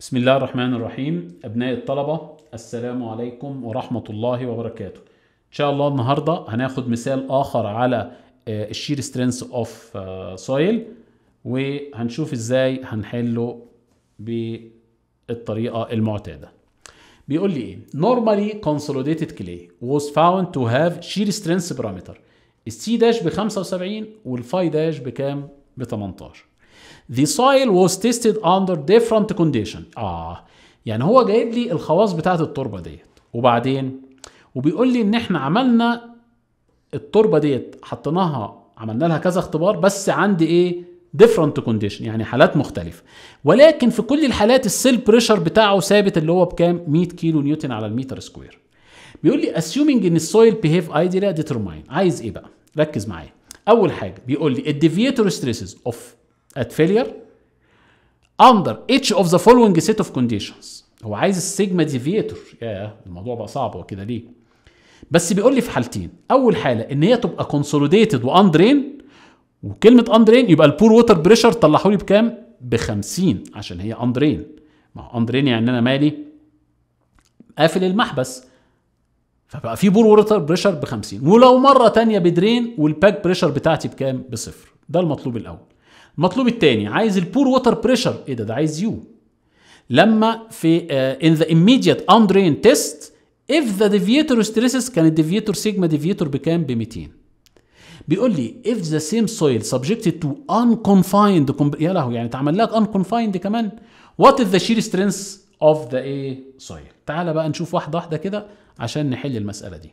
بسم الله الرحمن الرحيم أبناء الطلبة السلام عليكم ورحمة الله وبركاته إن شاء الله النهاردة هناخد مثال آخر على آه، الشير سترينث أوف سويل وهنشوف إزاي هنحله بالطريقة المعتادة بيقول لي إيه normally consolidated clay was found to have shear strength parameter السي داش ب 75 والفاي داش بكام ب 18 The soil was tested under different conditions. اه يعني هو جايب لي الخواص بتاعة التربة ديت وبعدين وبيقول لي ان احنا عملنا التربة ديت حطيناها عملنا لها كذا اختبار بس عند ايه different condition يعني حالات مختلفة ولكن في كل الحالات السيل بريشر بتاعه ثابت اللي هو بكام 100 كيلو نيوتن على المتر سكوير بيقول لي assuming ان السويل بيهيف ايديلا ديترماين عايز ايه بقى ركز معايا اول حاجه بيقول لي الديفيتور ستريسز اوف at failure under each of the following set of conditions هو عايز السيجما ديفيتور يا الموضوع بقى صعب هو كده ليه بس بيقول لي في حالتين اول حاله ان هي تبقى كونسوليديتد واندرين وكلمه اندرين يبقى البور ووتر بريشر طلعه لي بكام ب 50 عشان هي اندرين ما هو اندرين يعني انا مالي قافل المحبس فبقى في بور ووتر بريشر ب 50 ولو مره ثانيه بدرين والباك بريشر بتاعتي بكام بصفر ده المطلوب الاول المطلوب الثاني عايز البور ووتر بريشر ايه ده ده عايز يو لما في ان آه، ذا immediate undrained تيست if the deviator stresses كان الديفيتور سيجما ديفيتور بكام ب 200 بيقول لي if the same soil subjected to unconfined يا لهوي يعني اتعمل لك unconfined كمان وات is the shear strength of the a soil بقى نشوف واحده واحده كده عشان نحل المساله دي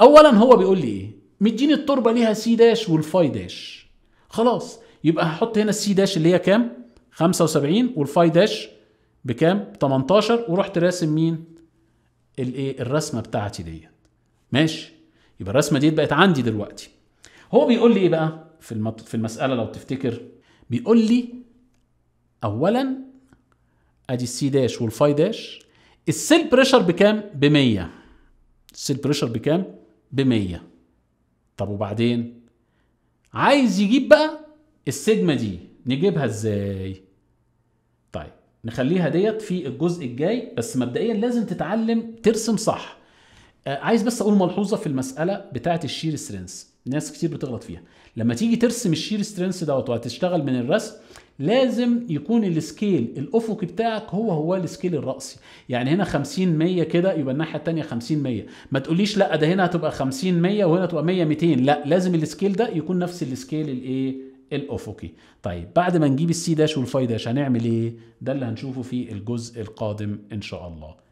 اولا هو بيقول لي ايه مديني التربه ليها سي داش والفاي داش خلاص يبقى هحط هنا السي داش اللي هي كام 75 والفاي داش بكام 18 ورحت راسم مين الايه الرسمه بتاعتي ديت ماشي يبقى الرسمه ديت بقت عندي دلوقتي هو بيقول لي ايه بقى في المط... في المساله لو تفتكر بيقول لي اولا ادي السي داش والفاي داش السيل بريشر بكام ب 100 السيل بريشر بكام ب 100 طب وبعدين عايز يجيب بقى السيجما دي نجيبها ازاي طيب نخليها ديت في الجزء الجاي بس مبدئيا لازم تتعلم ترسم صح آه عايز بس اقول ملحوظه في المساله بتاعه الشير سترينس ناس كتير بتغلط فيها لما تيجي ترسم الشير سترينس دوت وهتشتغل من الرسم لازم يكون السكيل الافقي بتاعك هو هو السكيل الراسي يعني هنا 50 100 كده يبقى الناحيه الثانيه 50 100 ما تقوليش لا ده هنا هتبقى 50 100 وهنا تبقى 100 200 لا لازم السكيل ده يكون نفس السكيل الايه الافقي طيب بعد ما نجيب السي داش والفاي داش هنعمل ايه ده اللي هنشوفه في الجزء القادم ان شاء الله